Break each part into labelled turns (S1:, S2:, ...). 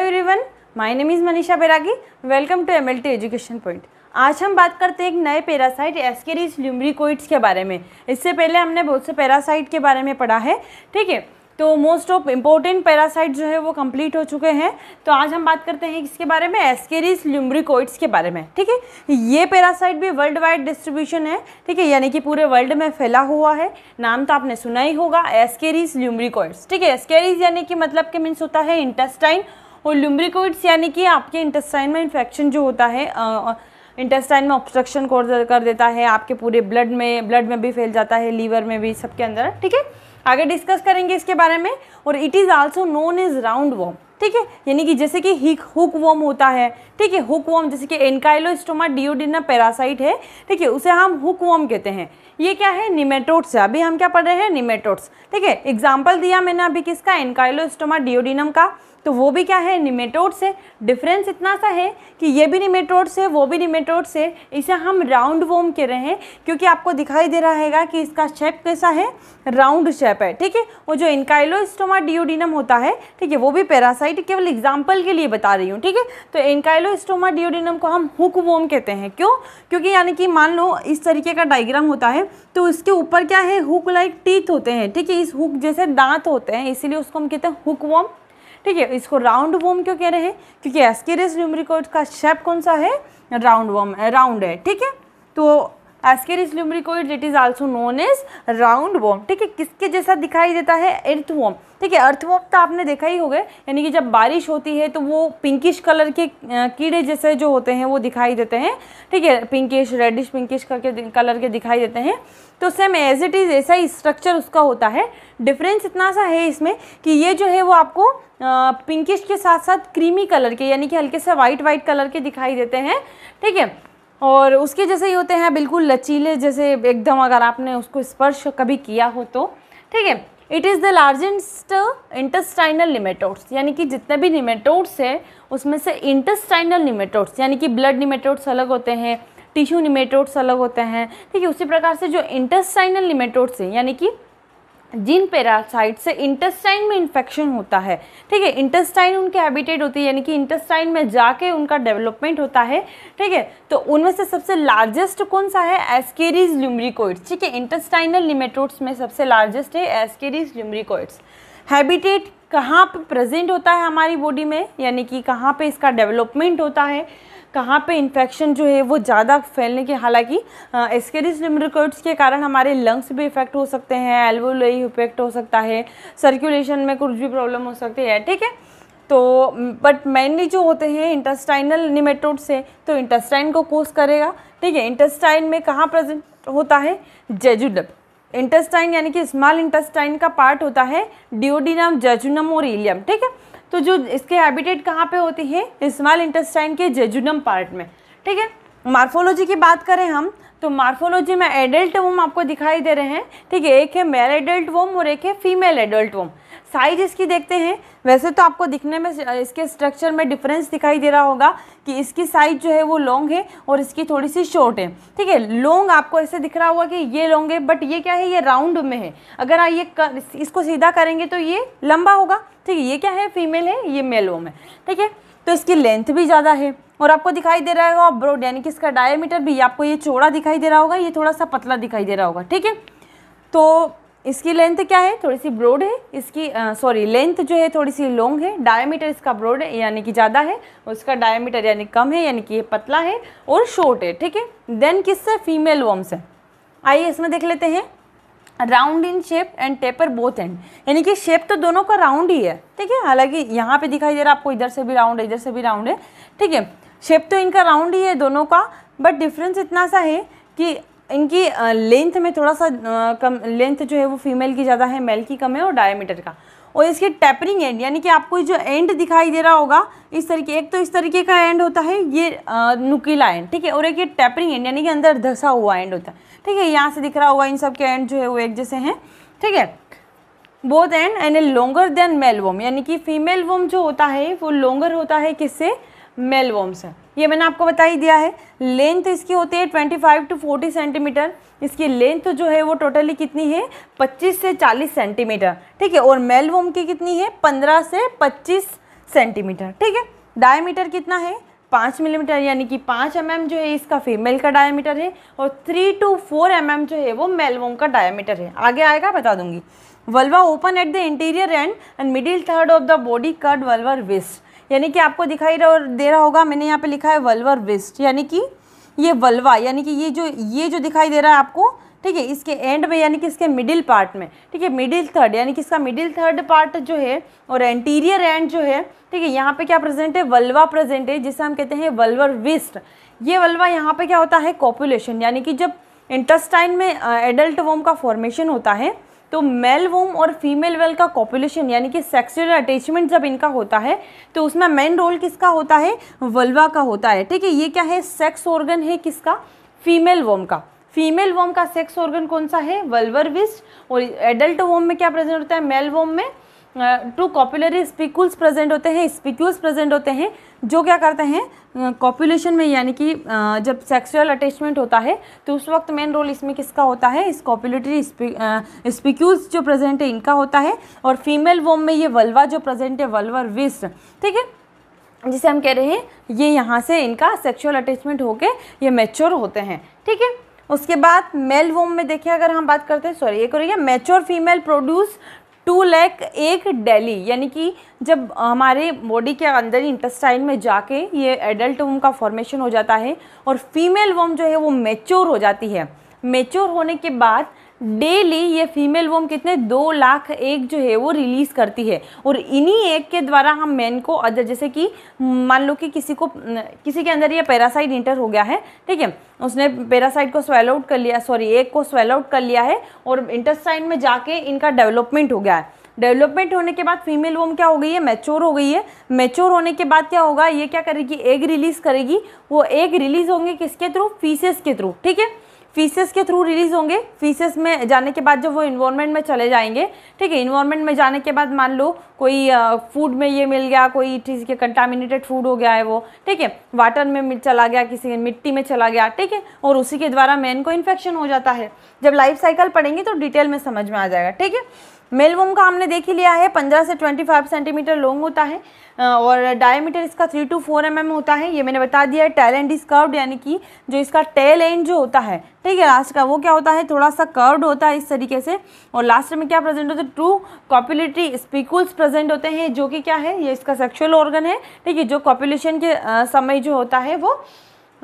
S1: everyone my name is Manisha Bairagi welcome to M L T education point आज हम बात करते हैं एक नए पैरासाइट एस्केरिज ल्यूमरिकोइड्स के बारे में इससे पहले हमने बहुत से पैरासाइट के बारे में पढ़ा है ठीक है तो मोस्ट ऑफ इम्पोर्टेंट पैरासाइट जो है वो कंप्लीट हो चुके हैं तो आज हम बात करते हैं इसके बारे में एस्केरिज ल्यूमरिकोइड्स के बारे में ठीक है ये पैरासाइट भी वर्ल्ड वाइड डिस्ट्रीब्यूशन है ठीक है यानी कि पूरे वर्ल्ड में फैला हुआ है नाम तो आपने सुना ही होगा एस्केरिज ल्यूमरिकोइड्स ठीक है एस्केरिज यानी कि मतलब के मीन्स होता है इंटेस्टाइन और लुम्ब्रिकोइड्स यानी कि आपके इंटेस्टाइन में इन्फेक्शन जो होता है इंटेस्टाइन में ऑब्स्ट्रक्शन कर देता है आपके पूरे ब्लड में ब्लड में भी फैल जाता है लीवर में भी सबके अंदर ठीक है आगे डिस्कस करेंगे इसके बारे में और it is also known is round worm ठीक है यानी कि जैसे कि हिक हुक वॉम होता है ठीक है हुक वॉम जैसे कि एनकाइलोस्टोमा डिओडिना पैरासाइट है ठीक है उसे हम हुक वॉम कहते हैं ये क्या है निमेटोड्स है अभी हम क्या पढ़ रहे हैं निमेटोड्स ठीक है एग्जाम्पल दिया मैंने अभी किसका एनकाइलोस्टोमा डिओडिनम का तो वो भी क्या है निमेटोड से डिफरेंस इतना सा है कि ये भी निमेटोड्स है वो भी निमेटोड से इसे हम राउंड वोम कह रहे हैं क्योंकि आपको दिखाई दे रहा है कि इसका शेप कैसा है राउंड शेप है ठीक है वो जो इनकाइलोस्टोमा डिओडिनम होता है ठीक है वो भी पैरासाइट केवल एग्जाम्पल के लिए बता रही हूँ ठीक है तो इनकाइलोस्टोमा डिओडिनम को हम हुक वोम कहते हैं क्यों क्योंकि यानी कि मान लो इस तरीके का डाइग्राम होता है तो उसके ऊपर क्या है हुक लाइक टीथ होते हैं ठीक है इस हुक जैसे दांत होते हैं इसीलिए उसको हम कहते हैं हुक वोम ठीक है इसको राउंड वोम क्यों कह रहे हैं क्योंकि एस्केरियस ल्यूमरिकोड का शेप कौन सा है राउंड वॉम राउंड है ठीक है तो Ascaris lumbricoides it is also known as round worm ठीक है किसके जैसा दिखाई देता है अर्थ वॉम ठीक है अर्थ वॉम तो आपने देखा ही होगा यानी कि जब बारिश होती है तो वो पिंकिश कलर के eh, कीड़े जैसे जो होते हैं वो दिखाई देते हैं ठीक है पिंकिश रेडिश पिंकिश करके कलर के दिखाई देते हैं तो सेम एज इट इज़ ऐसा ही स्ट्रक्चर उसका होता है डिफरेंस इतना सा है इसमें कि ये जो है वो आपको पिंकिश के साथ साथ क्रीमी कलर के यानी कि हल्के से वाइट वाइट कलर के दिखाई देते हैं ठीक है और उसके जैसे ही होते हैं बिल्कुल लचीले जैसे एकदम अगर आपने उसको स्पर्श कभी किया हो तो ठीक है it is the largest intestinal nematodes यानी कि जितने भी निमेटोड्स है उसमें से इंटस्टाइनल निमेटोड्स यानी कि ब्लड निमेटोड्स अलग होते हैं टिश्यू निमेटोड्स अलग होते हैं ठीक है उसी प्रकार से जो इंटस्टाइनल निमेटोड्स हैं यानी कि जिन पैरासाइट से इंटेस्टाइन में इन्फेक्शन होता है ठीक है इंटेस्टाइन उनके हैबिटेट होती है यानी कि इंटेस्टाइन में जाके उनका डेवलपमेंट होता है ठीक है तो उनमें से सबसे लार्जेस्ट कौन सा है एस्केरीज ल्यूमरिकोइड्स ठीक है इंटेस्टाइनल लिमेटोड्स में सबसे लार्जेस्ट है एस्केरीज ल्यूमरिकोइड्स हैबिटेट कहाँ पर प्रेजेंट होता है हमारी बॉडी में यानी कि कहाँ पर इसका डेवलपमेंट होता है कहाँ पे इन्फेक्शन जो है वो ज़्यादा फैलने के हालांकि एस्केरिस निमरिकोट्स के कारण हमारे लंग्स भी इफेक्ट हो सकते हैं एल्वोलई इफेक्ट हो सकता है सर्कुलेशन में कुछ भी प्रॉब्लम हो सकती है ठीक है तो बट मेनली जो होते हैं इंटेस्टाइनल निमेटोड से तो इंटेस्टाइन को कोस करेगा ठीक है इंटेस्टाइन में कहाँ प्रेजेंट होता है जेजुडब इंटेस्टाइन यानी कि स्मॉल इंटेस्टाइन का पार्ट होता है डिओडिनम जेजुनम और इलियम ठीक है तो जो इसके हैबिटेट कहाँ पे होती है स्मॉल इंटेस्टाइन के जेजुनम पार्ट में ठीक है मार्फोलॉजी की बात करें हम तो मार्फोलॉजी में एडल्ट वोम आपको दिखाई दे रहे हैं ठीक है एक है मेल एडल्ट वोम और एक है फीमेल एडल्ट वोम साइज इसकी देखते हैं वैसे तो आपको दिखने में इसके स्ट्रक्चर में डिफरेंस दिखाई दे रहा होगा कि इसकी साइज जो है वो लॉन्ग है और इसकी थोड़ी सी शॉर्ट है ठीक है लॉन्ग आपको ऐसे दिख रहा होगा कि ये लॉन्ग है बट ये क्या है ये राउंड में है अगर आप ये कर, इसको सीधा करेंगे तो ये लंबा होगा ठीक है ये क्या है फीमेल है ये मेल वोम है ठीक है तो इसकी लेंथ भी ज़्यादा है और आपको दिखाई दे रहा होगा ब्रोड यानी कि इसका डायमीटर भी आपको ये चौड़ा दिखाई दे रहा होगा ये थोड़ा सा पतला दिखाई दे रहा होगा ठीक है तो इसकी लेंथ क्या है थोड़ी सी ब्रॉड है इसकी सॉरी लेंथ जो है थोड़ी सी लॉन्ग है डायमीटर इसका ब्रॉड है यानी कि ज़्यादा है उसका डायमीटर यानी कम है यानी कि ये पतला है और शॉर्ट है ठीक है देन किससे फीमेल वॉम से आइए इसमें देख लेते हैं round in shape and taper both end यानी कि शेप तो दोनों का राउंड ही है ठीक है हालांकि यहाँ पे दिखाई दे रहा है आपको इधर से भी राउंड है इधर से भी राउंड है ठीक है शेप तो इनका राउंड ही है दोनों का बट डिफरेंस इतना सा है कि इनकी लेंथ में थोड़ा सा कम लेंथ जो है वो फीमेल की ज़्यादा है मेल की कम है और डायमीटर का और इसके टैपरिंग एंड यानी कि आपको जो एंड दिखाई दे रहा होगा इस तरीके एक तो इस तरीके का एंड होता है ये नुकीला एंड ठीक है और एक ये टैपरिंग एंड यानी कि अंदर धसा हुआ एंड होता है ठीक है यहाँ से दिख रहा होगा इन सब के एंड जो है वो एक जैसे हैं ठीक है both end end a longer than male worm यानी कि फीमेल वोम जो होता है वो लॉन्गर होता है किससे मेलवॉम्स हैं ये मैंने आपको बता ही दिया है लेंथ इसकी होती है 25 टू 40 सेंटीमीटर इसकी लेंथ जो है वो टोटली कितनी है 25 से 40 सेंटीमीटर ठीक है और मेलवोम की कितनी है 15 से 25 सेंटीमीटर ठीक है डायमीटर कितना है पाँच मिलीमीटर यानी कि पाँच एम mm जो है इसका फीमेल का डायमीटर है और three to four M M जो है वो मेलवोम का डायमीटर है आगे आएगा बता दूंगी vulva open at the interior end and middle third of the body cut vulvar waist यानी कि आपको दिखाई दे रहा होगा मैंने यहाँ पे लिखा है वल्वर विस्ट यानी कि ये वल्वा यानी कि ये जो ये जो दिखाई दे रहा है आपको ठीक है इसके एंड में यानी कि इसके मिडिल पार्ट में ठीक है मिडिल थर्ड यानी कि इसका मिडिल थर्ड पार्ट जो है और एंटीरियर एंड जो है ठीक है यहाँ पे क्या प्रेजेंट है वल्वा प्रेजेंट है जिसे हम कहते हैं वल्वर विस्ट ये वल्वा यहाँ पे क्या होता है कॉपुलेशन यानी कि जब इंटस्टाइन में एडल्ट वोम का फॉर्मेशन होता है तो मेल वोम और फीमेल वेल का कॉपुलेशन यानी कि सेक्सुअल अटैचमेंट जब इनका होता है तो उसमें मेन रोल किसका होता है वल्वा का होता है ठीक है ये क्या है सेक्स ऑर्गन है किसका फीमेल वोम का फीमेल वोम का सेक्स ऑर्गन कौन सा है वल्वर विस्ट और एडल्ट वोम में क्या प्रेजेंट होता है मेल वोम में टू कॉपुलरी स्पीकुल्स प्रेजेंट होते हैं स्पीक्यूल्स प्रेजेंट होते हैं जो क्या करते हैं कॉपुलेशन में यानी कि जब सेक्सुअल अटैचमेंट होता है तो उस वक्त मेन रोल इसमें किसका होता है इस कॉपुलेटरी स्पीक्यूल्स जो प्रेजेंट है इनका होता है और फीमेल वोम में ये वल्वा जो प्रेजेंट है वल्वर विस्ट ठीक है जिसे हम कह रहे हैं ये यहाँ से इनका सेक्सुअल अटैचमेंट होके ये मेच्योर होते हैं ठीक है उसके बाद मेल वोम में देखिए अगर हम बात करते हैं सॉरी ये करिए mature female produce two lakh egg daily यानी कि जब हमारे बॉडी के अंदर ही इंटेस्टाइन में जाके ये एडल्ट वम का फॉर्मेशन हो जाता है और फीमेल वम जो है वो मेच्योर हो जाती है मेच्योर होने के बाद डेली ये फीमेल वोम कितने दो लाख एग जो है वो रिलीज़ करती है और इन्हीं एग के द्वारा हम मैन को अदर जैसे कि मान लो कि किसी को किसी के अंदर ये पैरासाइट इंटर हो गया है ठीक है उसने पैरासाइट को स्वेल आउट कर लिया सॉरी एग को स्वेल आउट कर लिया है और इंटरसाइन में जाके इनका डेवलपमेंट हो गया है डेवलपमेंट होने के बाद फीमेल वोम क्या हो गई है मैच्योर हो गई है मैच्योर होने के बाद क्या होगा ये क्या करेगी एग रिलीज़ करेगी वो एग रिलीज़ होंगे किसके थ्रू फीसेस के थ्रू ठीक है फीसेस के थ्रू रिलीज होंगे फीसेस में जाने के बाद जब वो इन्वायरमेंट में चले जाएंगे ठीक है इन्वायरमेंट में जाने के बाद मान लो कोई फूड में ये मिल गया कोई चीज़ के कंटामिनेटेड फूड हो गया है वो ठीक है वाटर में चला गया किसी मिट्टी में चला गया ठीक है और उसी के द्वारा मैन को इन्फेक्शन हो जाता है जब लाइफ साइकिल पढ़ेंगे तो डिटेल में समझ में आ जाएगा ठीक है मेल वूम का हमने देख ही लिया है 15 से 25 सेंटीमीटर लॉन्ग होता है और डायमीटर इसका 3 टू 4 एम mm होता है ये मैंने बता दिया है टेल एंड इज कर्व्ड यानी कि जो इसका टेल एंड जो होता है ठीक है लास्ट का वो क्या होता है थोड़ा सा कर्व्ड होता है इस तरीके से और लास्ट में क्या प्रेजेंट होता है टू कॉपुलेटरी स्पीकुल्स प्रेजेंट होते हैं जो कि क्या है ये इसका सेक्शुअल ऑर्गन है ठीक है जो कॉपुलेशन के समय जो होता है वो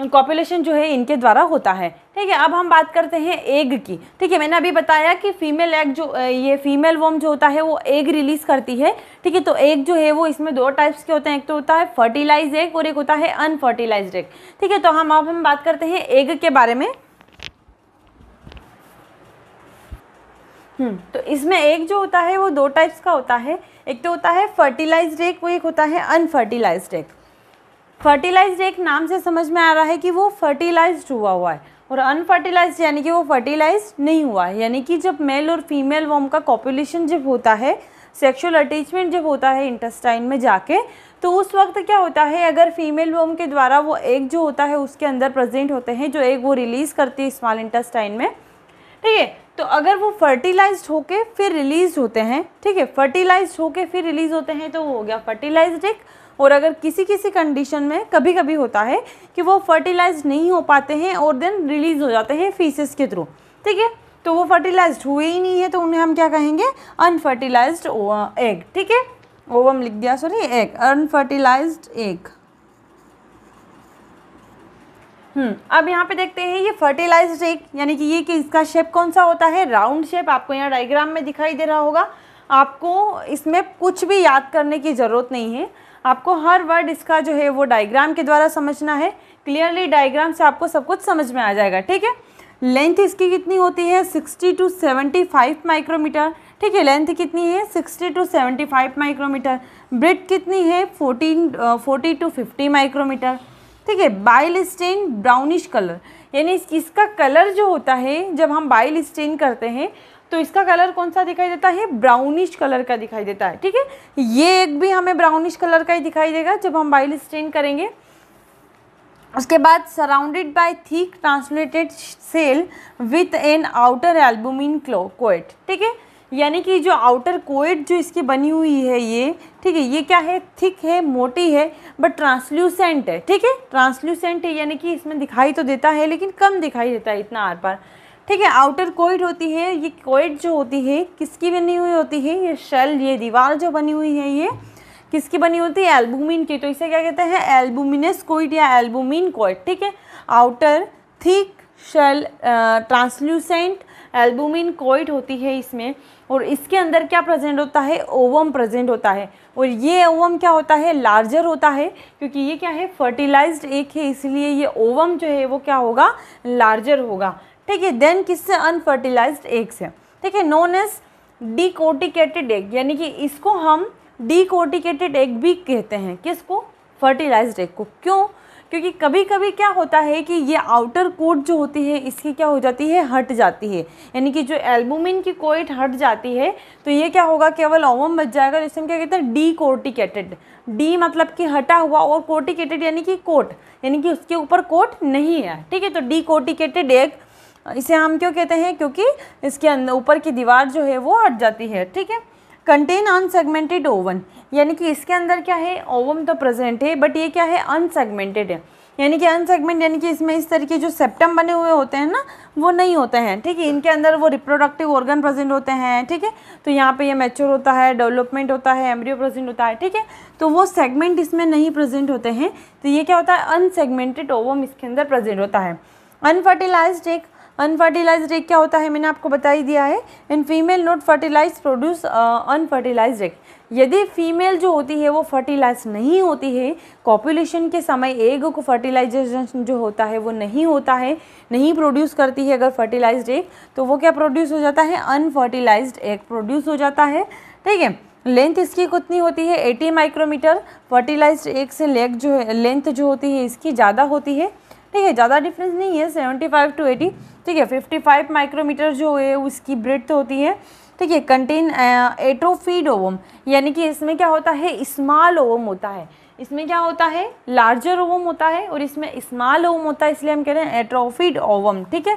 S1: कॉपुलेशन जो है इनके द्वारा होता है ठीक है अब हम बात करते हैं एग की ठीक है मैंने अभी बताया कि फीमेल एग जो ये फीमेल वोम जो होता है वो एग रिलीज़ करती है ठीक है तो एग जो है वो इसमें दो टाइप्स के होते हैं एक तो होता है फर्टिलाइज एग और एक होता है अनफर्टिलाइज एग ठीक है तो हम अब हम बात करते हैं एग के बारे में हम्म, तो इसमें एक जो होता है वो दो टाइप्स का होता है एक तो होता है फर्टिलाइज्ड एग वो एक होता है अनफर्टिलाइज्ड एग फर्टिलाइज्ड एक नाम से समझ में आ रहा है कि वो फर्टिलाइज्ड हुआ हुआ है और अनफर्टिलाइज यानी कि वो फर्टिलाइज नहीं हुआ है यानी कि जब मेल और फीमेल वॉम का कॉपुलेशन जब होता है सेक्सुअल अटैचमेंट जब होता है इंटेस्टाइन में जाके तो उस वक्त क्या होता है अगर फीमेल वोम के द्वारा वो एग जो होता है उसके अंदर प्रेजेंट होते हैं जो एग वो रिलीज़ करती है स्मॉल इंटेस्टाइन में ठीक है तो अगर वो फर्टिलाइज होके फिर रिलीज़ होते हैं ठीक है फर्टिलाइज होके फिर रिलीज़ होते हैं तो वो हो गया फर्टिलाइज एक और अगर किसी किसी कंडीशन में कभी कभी होता है कि वो फर्टिलाइज नहीं हो पाते हैं और देन रिलीज़ हो जाते हैं फीसिस के थ्रू ठीक है तो वो फर्टिलाइज हुए ही नहीं है तो उन्हें हम क्या कहेंगे अनफर्टिलाइज एग ठीक है ओवम लिख दिया सॉरी एग अनफर्टिलाइज एग हम्म अब यहाँ पे देखते हैं ये फर्टिलाइज्ड एग यानी कि ये कि इसका शेप कौन सा होता है राउंड शेप आपको यहाँ डायग्राम में दिखाई दे रहा होगा आपको इसमें कुछ भी याद करने की ज़रूरत नहीं है आपको हर वर्ड इसका जो है वो डायग्राम के द्वारा समझना है क्लियरली डायग्राम से आपको सब कुछ समझ में आ जाएगा ठीक है लेंथ इसकी कितनी होती है sixty to seventy five micrometre ठीक है लेंथ कितनी है sixty to seventy five micrometre breadth कितनी है fourteen forty to fifty micrometre ठीक है बाइल स्टेन ब्राउनिश कलर यानी इसका कलर जो होता है जब हम बाइल स्टेन करते हैं तो इसका कलर कौन सा दिखाई देता है ब्राउनिश कलर का दिखाई देता है ठीक है ये एक भी हमें ब्राउनिश कलर का ही दिखाई देगा जब हम बाइल स्टेन करेंगे उसके बाद surrounded by thick translated cell with an outer albumin क्लो कोएट ठीक है यानी कि जो आउटर कोएट जो इसकी बनी हुई है ये ठीक है ये क्या है थिक है मोटी है बट ट्रांसल्यूसेंट है ठीक है ट्रांसल्यूसेंट है यानी कि इसमें दिखाई तो देता है लेकिन कम दिखाई देता है इतना आर पार ठीक है आउटर कोइड होती है ये कोइड जो होती है किसकी बनी हुई होती है ये शेल ये दीवार जो बनी हुई है ये किसकी बनी होती है एल्बुमिन की तो इसे क्या कहते हैं एल्बुमिनस कोइड या एल्बुमिन कोइड ठीक है outer thick shell translucent albuminoid होती है इसमें और इसके अंदर क्या प्रेजेंट होता है ओवम प्रेजेंट होता है और ये ओवम क्या होता है लार्जर होता है क्योंकि ये क्या है फर्टिलाइज्ड एक है इसलिए ये ओवम जो है वो क्या होगा लार्जर होगा ठीक है देन किससे अनफर्टिलाइज एग्स है ठीक है नोन एज डिकोटिकेटेड एग यानी कि इसको हम डिकोटिकेटेड एग भी कहते हैं किसको फर्टिलाइज्ड एग को क्यों क्योंकि कभी कभी क्या होता है कि ये आउटर कोट जो होती है इसकी क्या हो जाती है हट जाती है यानी कि जो एल्बुमिन की कोइट हट जाती है तो ये क्या होगा केवल ओवम बच जाएगा जिसमें क्या कहते हैं डी कोर्टिकेटेड डी मतलब कि हटा हुआ और कोर्टिकेटेड यानी कि कोट यानी कि उसके ऊपर कोट नहीं है ठीक है तो डी कोर्टिकेटेड एग इसे हम क्यों कहते हैं क्योंकि इसके अंदर ऊपर की दीवार जो है वो हट जाती है ठीक है कंटेन अनसेगमेंटेड ओवन यानी कि इसके अंदर क्या है ओवम तो प्रेजेंट है बट ये क्या है अनसेगमेंटेड है यानी कि अनसेगमेंट यानी कि इसमें इस तरीके जो सेप्टम बने हुए होते हैं ना वो नहीं होते हैं ठीक है इनके अंदर वो रिप्रोडक्टिव ऑर्गन प्रेजेंट होते हैं ठीक है तो यहाँ पे ये मैच्योर होता है डेवलपमेंट होता है एम्ब्रियो प्रेजेंट होता है ठीक है तो वो सेगमेंट इसमें नहीं प्रेजेंट होते हैं तो ये क्या होता है अनसेगमेंटेड ओवम इसके अंदर प्रेजेंट होता है अनफर्टिलाइज्ड एक अनफर्टिलाइज एग क्या होता है मैंने आपको बता ही दिया है in female not fertilize produce unfertilize egg यदि फीमेल जो होती है वो फर्टिलाइज नहीं होती है कॉपुलेशन के समय एग को फर्टिलाइजेशन जो होता है वो नहीं होता है नहीं प्रोड्यूस करती है अगर फर्टिलाइज एग तो वो क्या प्रोड्यूस हो जाता है अनफर्टिलाइज एग प्रोड्यूस हो जाता है ठीक है लेंथ इसकी कितनी होती है 80 माइक्रोमीटर फर्टिलाइज्ड एग से लेग जो है लेंथ जो होती है इसकी ज़्यादा होती है ठीक है ज़्यादा डिफरेंस नहीं है सेवेंटी फाइव टू एटी ठीक है फिफ्टी फाइव माइक्रोमीटर जो है उसकी ब्रेथ होती है ठीक है कंटेन एट्रोफीड ओवम यानी कि इसमें क्या होता है इस्माल ओवम होता है इसमें क्या होता है लार्जर ओवम होता है और इसमें इस्माल ओवम होता है इसलिए हम कह रहे हैं एट्रोफीड ओवम ठीक है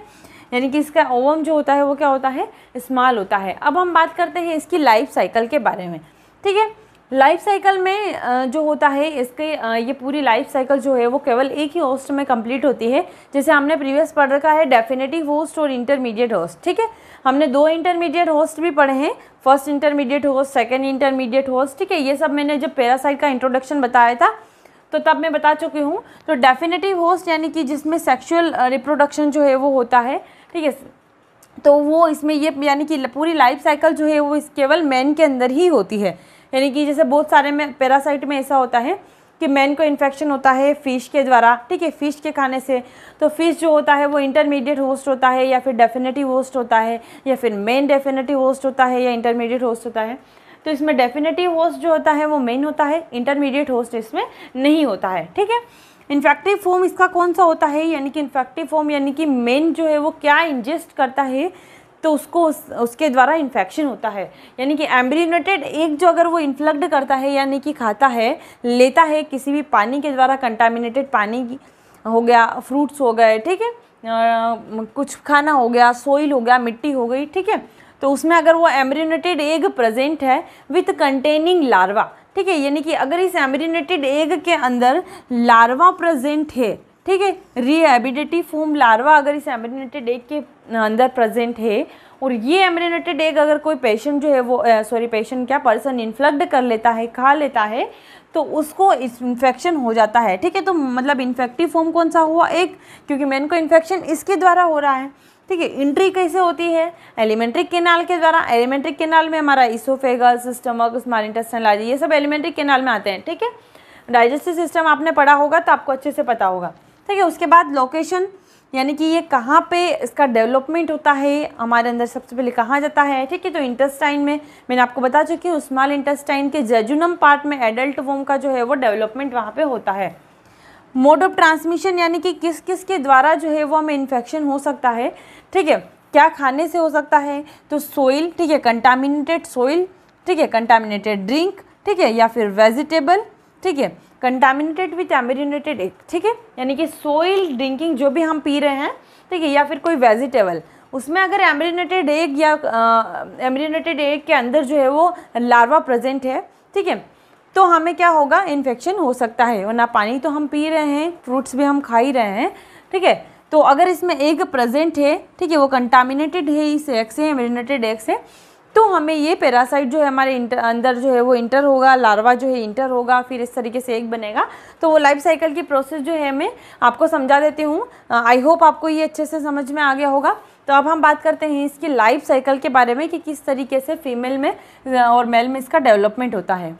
S1: यानी कि इसका ओवम जो होता है वो क्या होता है इस्माल होता है अब हम बात करते हैं इसकी लाइफ साइकिल के बारे में ठीक है लाइफ साइकिल में जो होता है इसके ये पूरी लाइफ साइकिल जो है वो केवल एक ही होस्ट में कंप्लीट होती है जैसे हमने प्रीवियस पढ़ रखा है डेफिनेटिव होस्ट और इंटरमीडिएट होस्ट ठीक है हमने दो इंटरमीडिएट होस्ट भी पढ़े हैं first intermediate host second intermediate host ठीक है ये सब मैंने जब पैरासाइट का इंट्रोडक्शन बताया था तो तब मैं बता चुकी हूँ तो डेफिनेटिव होस्ट यानी कि जिसमें सेक्शुअल रिप्रोडक्शन जो है वो होता है ठीक है तो वो इसमें ये यानी कि पूरी लाइफ साइकिल जो है वो इस केवल मैन के अंदर ही होती है यानी कि जैसे बहुत सारे में पैरासाइट में ऐसा होता है कि मैन को इन्फेक्शन होता है फ़िश के द्वारा ठीक है फ़िश के खाने से तो फ़िश जो होता है वो इंटरमीडिएट होस्ट होता है या फिर डेफिनेटिव होस्ट होता है या फिर मेन डेफिनेटिव होस्ट होता है या इंटरमीडिएट होस्ट होता है तो इसमें डेफिनेटिव होस्ट जो होता है वो मेन होता है इंटरमीडिएट होस्ट इसमें नहीं होता है ठीक है इन्फेक्टिव फॉर्म इसका कौन सा होता है यानी कि इन्फेक्टिव फॉर्म यानी कि मेन जो है वो क्या इंजेस्ट करता है तो उसको उस, उसके द्वारा इन्फेक्शन होता है यानी कि एम्ब्रीनेटेड एक जो अगर वो इन्फ्लक्ड करता है यानी कि खाता है लेता है किसी भी पानी के द्वारा कंटामिनेटेड पानी हो गया फ्रूट्स हो गए ठीक है कुछ खाना हो गया सोइल हो गया मिट्टी हो गई ठीक है तो उसमें अगर वो एम्ब्रीनेटेड एग प्रजेंट है विथ कंटेनिंग लार्वा ठीक है यानी कि अगर इस एम्ब्रीनेटेड एग के अंदर लार्वा प्रजेंट है ठीक है रीहेबिडेटिव फोम लार्वा अगर इस एम्ब्रीनेटेड एग के अंदर प्रेजेंट है और ये एमरेनेटेड एग अगर कोई पेशेंट जो है वो सॉरी पेशेंट क्या पर्सन इन्फ्लक्ट कर लेता है खा लेता है तो उसको इन्फेक्शन हो जाता है ठीक है तो मतलब इन्फेक्टिव फॉर्म कौन सा हुआ एक क्योंकि मेन को इन्फेक्शन इसके द्वारा हो रहा है ठीक है इंट्री कैसे होती है एलिमेंट्री केनाल के द्वारा एलिमेंट्री केनाल में हमारा oesophagus stomach small intestine large ये सब एलिमेंट्री केनाल में आते हैं ठीक है डाइजेस्टिव सिस्टम आपने पढ़ा होगा तो आपको अच्छे से पता होगा ठीक है उसके बाद लोकेशन यानी कि ये कहाँ पे इसका डेवलपमेंट होता है हमारे अंदर सबसे पहले कहाँ जाता है ठीक है तो इंटेस्टाइन में मैंने आपको बता चुकी हूँ स्मॉल इंटेस्टाइन के जेजुनम पार्ट में एडल्ट वोम का जो है वो डेवलपमेंट वहाँ पे होता है मोड ऑफ ट्रांसमिशन यानी कि किस किस के द्वारा जो है वो हमें इन्फेक्शन हो सकता है ठीक है क्या खाने से हो सकता है तो सोइल ठीक है कंटामिनेटेड सोइल ठीक है कंटामिनेटेड ड्रिंक ठीक है या फिर वेजिटेबल ठीक है कंटामिनेटेड विथ एमिरिनेटेड एक ठीक है यानी कि सोइल ड्रिंकिंग जो भी हम पी रहे हैं ठीक है या फिर कोई वेजिटेबल उसमें अगर एमरिनेटेड एग या एमरिनेटेड एग के अंदर जो है वो लार्वा प्रेजेंट है ठीक है तो हमें क्या होगा इन्फेक्शन हो सकता है वरना पानी तो हम पी रहे हैं फ्रूट्स भी हम खा ही रहे हैं ठीक है तो अगर इसमें एग प्रेजेंट है ठीक है वो कंटामिनेटेड है इस एग से एमरिनेटेड एग से तो हमें ये पैरासाइट जो है हमारे अंदर जो है वो इंटर होगा लार्वा जो है इंटर होगा फिर इस तरीके से एक बनेगा तो वो लाइफ साइकिल की प्रोसेस जो है मैं आपको समझा देती हूँ आई होप आपको ये अच्छे से समझ में आ गया होगा तो अब हम बात करते हैं इसकी लाइफ साइकिल के बारे में कि किस तरीके से फीमेल में और मेल में इसका डेवलपमेंट होता है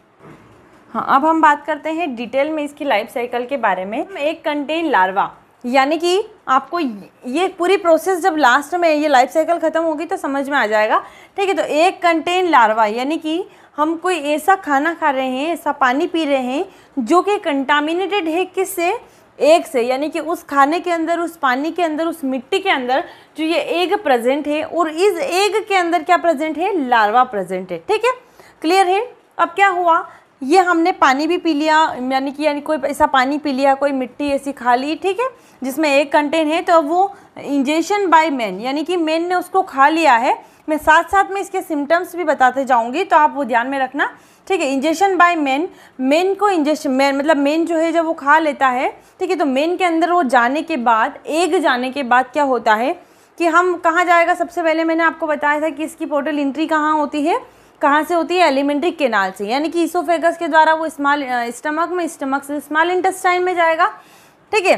S1: हाँ अब हम बात करते हैं डिटेल में इसकी लाइफ साइकिल के बारे में एक कंटेन लार्वा यानी कि आपको ये पूरी प्रोसेस जब लास्ट में ये लाइफ साइकिल ख़त्म होगी तो समझ में आ जाएगा ठीक है तो एक कंटेन लार्वा यानी कि हम कोई ऐसा खाना खा रहे हैं ऐसा पानी पी रहे हैं जो कि कंटामिनेटेड है किससे एग से यानी कि उस खाने के अंदर उस पानी के अंदर उस मिट्टी के अंदर जो ये एग प्रेजेंट है और इस एग के अंदर क्या प्रेजेंट है लार्वा प्रेजेंट है ठीक है क्लियर है अब क्या हुआ ये हमने पानी भी पी लिया यानी कि यानी कोई ऐसा पानी पी लिया कोई मिट्टी ऐसी खा ली ठीक है जिसमें एक कंटेन है तो वो इंजेशन बाय मैन यानी कि मैन ने उसको खा लिया है मैं साथ साथ में इसके सिम्टम्स भी बताते जाऊंगी तो आप वो ध्यान में रखना ठीक है इंजेक्शन बाय मैन मैन को इंजेक्शन मैन मतलब मेन जो है जब वो खा लेता है ठीक है तो मेन के अंदर वो जाने के बाद एग जाने के बाद क्या होता है कि हम कहाँ जाएगा सबसे पहले मैंने आपको बताया था कि इसकी पोर्टल इंट्री कहाँ होती है कहाँ से होती है एलिमेंट्री केनाल से यानी कि ईसोफेगस के द्वारा वो स्मॉल स्टमक में स्टमक से स्मॉल इंटेस्टाइन में जाएगा ठीक है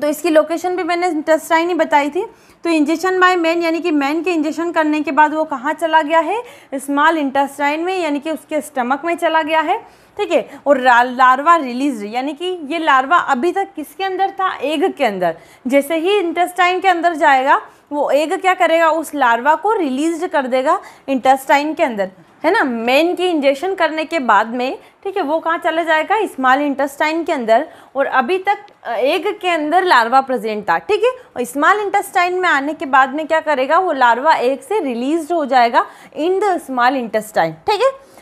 S1: तो इसकी लोकेशन भी मैंने इंटेस्टाइन ही बताई थी तो इंजेक्शन बाय मैन यानी कि मैन के इंजेक्शन करने के बाद वो कहाँ चला गया है स्मॉल इंटेस्टाइन में यानी कि उसके स्टमक में चला गया है ठीक है और लार्वा रिलीज यानी कि ये लार्वा अभी तक किसके अंदर था एग के अंदर जैसे ही इंटेस्टाइन के अंदर जाएगा वो एग क्या करेगा उस लार्वा को रिलीज कर देगा इंटेस्टाइन के अंदर है ना मेन की इंजेक्शन करने के बाद में ठीक है वो कहाँ चला जाएगा स्मॉल इंटेस्टाइन के अंदर और अभी तक एग के अंदर लार्वा प्रेजेंट था ठीक है और स्मॉल इंटेस्टाइन में आने के बाद में क्या करेगा वो लार्वा एग से रिलीज हो जाएगा इन द स्मॉल इंटेस्टाइन ठीक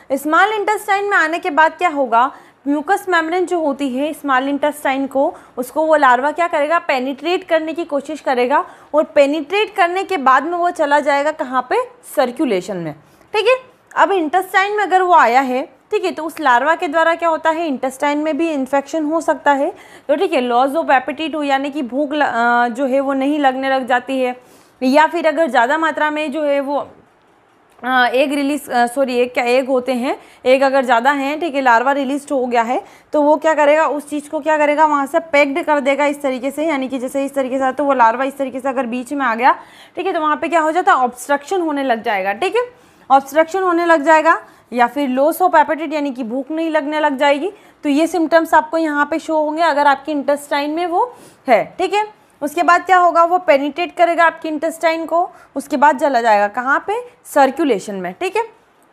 S1: है स्मॉल इंटेस्टाइन में आने के बाद क्या होगा म्यूकस मेम्ब्रेन जो होती है स्मॉल इंटेस्टाइन को उसको वो लार्वा क्या करेगा पेनिट्रेट करने की कोशिश करेगा और पेनिट्रेट करने के बाद में वो चला जाएगा कहाँ पे सर्कुलेशन में ठीक है अब इंटेस्टाइन में अगर वो आया है ठीक है तो उस लार्वा के द्वारा क्या होता है इंटेस्टाइन में भी इन्फेक्शन हो सकता है तो ठीक है लॉस ऑफ एपिटिट हो यानी कि भूख जो है वो नहीं लगने लग जाती है या फिर अगर ज़्यादा मात्रा में जो है वो एग रिलीज सॉरी एग क्या एग होते हैं एग अगर ज़्यादा हैं ठीक है लार्वा रिलीज हो गया है तो वो क्या करेगा उस चीज़ को क्या करेगा वहाँ से पैक्ड कर देगा इस तरीके से यानी कि जैसे इस तरीके से तो वो लार्वा इस तरीके से अगर बीच में आ गया ठीक है तो वहाँ पे क्या हो जाता है ऑब्स्ट्रक्शन होने लग जाएगा ठीक है ऑब्स्ट्रक्शन होने लग जाएगा या फिर लॉस ऑफ एपेटाइट यानी कि भूख नहीं लगने लग जाएगी तो ये सिम्टम्स आपको यहाँ पे शो होंगे अगर आपके इंटेस्टाइन में वो है ठीक है उसके बाद क्या होगा वो पेनिटेट करेगा आपके इंटेस्टाइन को उसके बाद चला जाएगा कहाँ पे सर्कुलेशन में ठीक है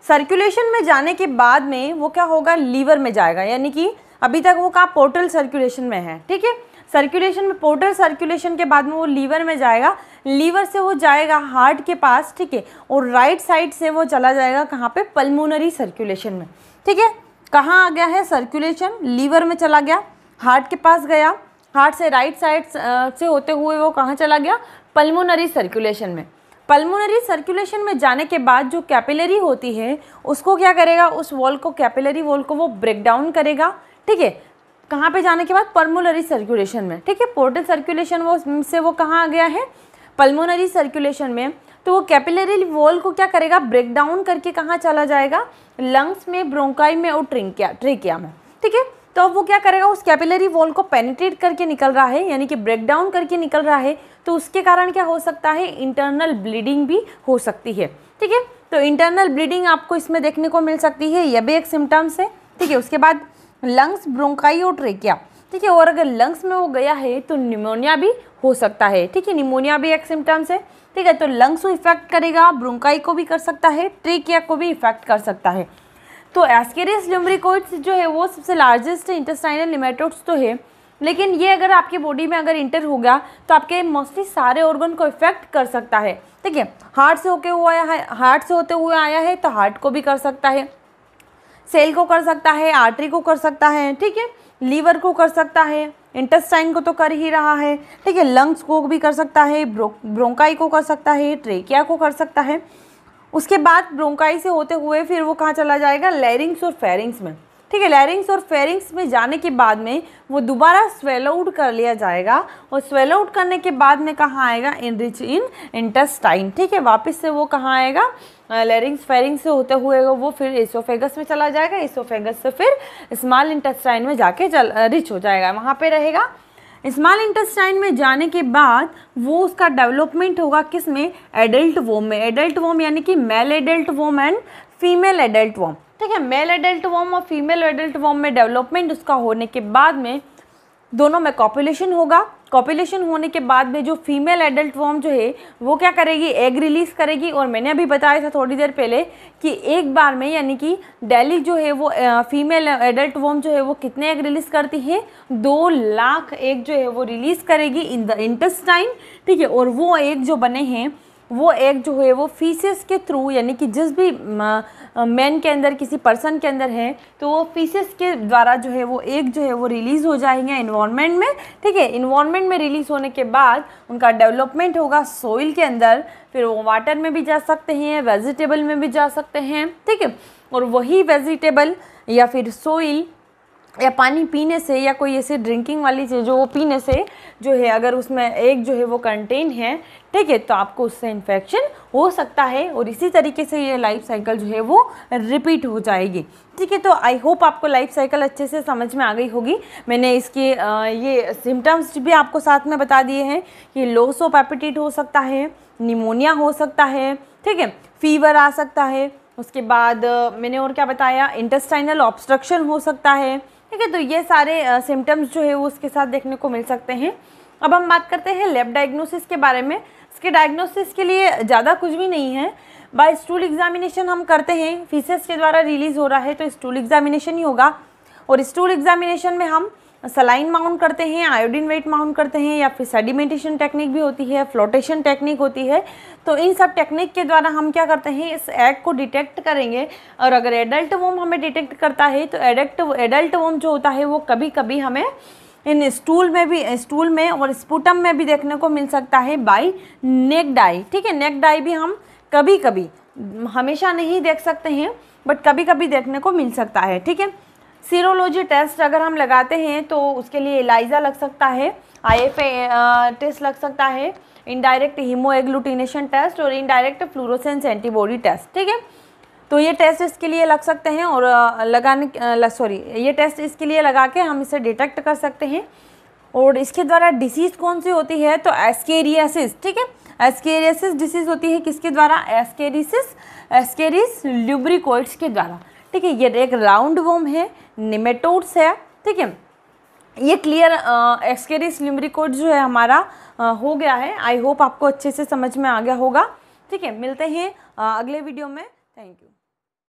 S1: सर्कुलेशन में जाने के बाद में वो क्या होगा लीवर में जाएगा यानी कि अभी तक वो कहाँ पोर्टल सर्कुलेशन में है ठीक है सर्कुलेशन में पोर्टल सर्कुलेशन के बाद में वो लीवर में जाएगा लीवर से वो जाएगा हार्ट के पास ठीक है और राइट साइड से वो चला जाएगा कहाँ पे पल्मोनरी सर्कुलेशन में ठीक है कहाँ आ गया है सर्कुलेशन लीवर में चला गया हार्ट के पास गया हार्ट से राइट साइड से होते हुए वो कहाँ चला गया पल्मोनरी सर्कुलेशन में पल्मोनरी सर्कुलेशन में जाने के बाद जो कैपिलरी होती है उसको क्या करेगा उस वॉल को कैपिलरी वॉल को वो ब्रेक डाउन करेगा ठीक है कहाँ पे जाने के बाद पर्मोलरी सर्कुलेशन में ठीक है पोर्टल सर्कुलेशन वो से वो कहाँ आ गया है पल्मोनरी सर्कुलेशन में तो वो कैपिलरी वॉल को क्या करेगा ब्रेक डाउन करके कहाँ चला जाएगा लंग्स में ब्रोंकाई में और ट्रिंकिया ट्रिकिया में ठीक है तो अब वो क्या करेगा उस कैपिलरी वॉल को पेनिट्रेट करके निकल रहा है यानी कि ब्रेक डाउन करके निकल रहा है तो उसके कारण क्या हो सकता है इंटरनल ब्लीडिंग भी हो सकती है ठीक है तो इंटरनल ब्लीडिंग आपको इसमें देखने को मिल सकती है यह भी एक सिम्टम्स है ठीक है उसके बाद लंग्स और ट्रेकिया ठीक है और अगर लंग्स में वो गया है तो निमोनिया भी हो सकता है ठीक है निमोनिया भी एक सिम्टम्स है ठीक है तो लंग्स को इफेक्ट करेगा ब्रोंकाई को भी कर सकता है ट्रेकिया को भी इफेक्ट कर सकता है तो एस्केरियस लिम्ब्रिकोइड्स जो है वो सबसे लार्जेस्ट इंटेस्टाइनल निमेटोड्स तो है लेकिन ये अगर आपके बॉडी में अगर इंटर हो गया तो आपके मोस्टली सारे ऑर्गन को इफेक्ट कर सकता है ठीक है हार्ट से होके हुआ है हार्ट से होते हुए आया है तो हार्ट को भी कर सकता है सेल को कर सकता है आर्टरी को कर सकता है ठीक है लीवर को कर सकता है इंटेस्टाइन को तो कर ही रहा है ठीक है लंग्स को भी कर सकता है ब्रो ब्रोंकाई को कर सकता है ट्रेकिया को कर सकता है उसके बाद ब्रोंकाई से होते हुए फिर वो कहाँ चला जाएगा लैरिंग्स और फेरिंग्स में ठीक है लैरिंग्स और फेरिंग्स में जाने के बाद में वो दोबारा स्वेल आउट कर लिया जाएगा और स्वेल आउट करने के बाद में कहाँ आएगा इन रिच इन इंटेस्टाइन ठीक है वापस से वो कहाँ आएगा लेरिंग्स फेरिंग से होते हुए वो फिर एसोफेगस में चला जाएगा एसोफेगस से फिर स्मॉल इंटेस्टाइन में जाके चल रिच हो जाएगा वहाँ पे रहेगा स्मॉल इंटेस्टाइन में जाने के बाद वो उसका डेवलपमेंट होगा किस में एडल्ट वोम में एडल्ट वोम यानी कि male adult worm and female adult worm ठीक है मेल एडल्ट वोम और फीमेल एडल्ट वोम में डेवलपमेंट उसका होने के बाद में दोनों में कॉपुलेशन होगा कॉपुलेशन होने के बाद में जो फीमेल एडल्ट वॉर्म जो है वो क्या करेगी एग रिलीज़ करेगी और मैंने अभी बताया था थोड़ी देर पहले कि एक बार में यानी कि डेली जो है वो फीमेल एडल्ट वॉर्म जो है वो कितने एग रिलीज़ करती है दो लाख एग जो है वो रिलीज़ करेगी इन द इंटेस्टाइन ठीक है और वो एग जो बने हैं वो एग जो है वो फीसेस के थ्रू यानी कि जिस भी मैन के अंदर किसी पर्सन के अंदर है तो वो फीसेस के द्वारा जो है वो एग जो है वो रिलीज़ हो जाएंगे इन्वामेंट में ठीक है इन्वामेंट में रिलीज़ होने के बाद उनका डेवलपमेंट होगा सोइल के अंदर फिर वो वाटर में भी जा सकते हैं वेजिटेबल में भी जा सकते हैं ठीक है और वही वेजिटेबल या फिर सोइल या पानी पीने से या कोई ऐसे ड्रिंकिंग वाली चीज़ वो पीने से जो है अगर उसमें एक जो है वो कंटेन है ठीक है तो आपको उससे इन्फेक्शन हो सकता है और इसी तरीके से ये लाइफ साइकिल जो है वो रिपीट हो जाएगी ठीक है तो आई होप आपको लाइफ साइकिल अच्छे से समझ में आ गई होगी मैंने इसके ये सिम्टम्स भी आपको साथ में बता दिए हैं कि लोस ऑफ एपिटेट हो सकता है निमोनिया हो सकता है ठीक है फीवर आ सकता है उसके बाद मैंने और क्या बताया इंटेस्टाइनल ऑब्स्ट्रक्शन हो सकता है ठीक है तो ये सारे सिम्टम्स जो है वो उसके साथ देखने को मिल सकते हैं अब हम बात करते हैं लेब डायग्नोसिस के बारे में इसके डायग्नोसिस के लिए ज़्यादा कुछ भी नहीं है बाय स्टूल एग्जामिनेशन हम करते हैं फीसेस के द्वारा रिलीज़ हो रहा है तो स्टूल एग्जामिनेशन ही होगा और स्टूल एग्जामिनेशन में हम सलाइन माउंट करते हैं आयोडीन वेट माउंट करते हैं या फिर सेडिमेंटेशन टेक्निक भी होती है फ्लोटेशन टेक्निक होती है तो इन सब टेक्निक के द्वारा हम क्या करते हैं इस एग को डिटेक्ट करेंगे और अगर एडल्ट वोम हमें डिटेक्ट करता है तो एडल्ट एडल्ट वोम जो होता है वो कभी कभी हमें इन स्टूल में भी स्टूल में और स्पूटम में भी देखने को मिल सकता है बाई नेक डाई ठीक है नेक डाई भी हम कभी कभी हमेशा नहीं देख सकते हैं बट कभी कभी देखने को मिल सकता है ठीक है सीरोलॉजी टेस्ट अगर हम लगाते हैं तो उसके लिए एलाइजा लग सकता है आई टेस्ट लग सकता है इनडायरेक्ट हीमोएग्लूटिनेशन टेस्ट और इनडायरेक्ट फ्लूरोसेंस एंटीबॉडी टेस्ट ठीक है तो ये टेस्ट इसके लिए लग सकते हैं और लगाने सॉरी ये टेस्ट इसके लिए लगा के हम इसे डिटेक्ट कर सकते हैं और इसके द्वारा डिसीज़ कौन सी होती है तो एस्केरियासिस ठीक है एस्केरियासिस डिसीज़ होती है किसके द्वारा एस्केरिसिस एस्केरिस ल्यूब्रिकोइड्स के द्वारा ठीक है ये एक राउंड वोम है निमेटोड्स है ठीक है ये क्लियर एक्सकेरिस कोड जो है हमारा आ, हो गया है आई होप आपको अच्छे से समझ में आ गया होगा ठीक है मिलते हैं आ, अगले वीडियो में थैंक यू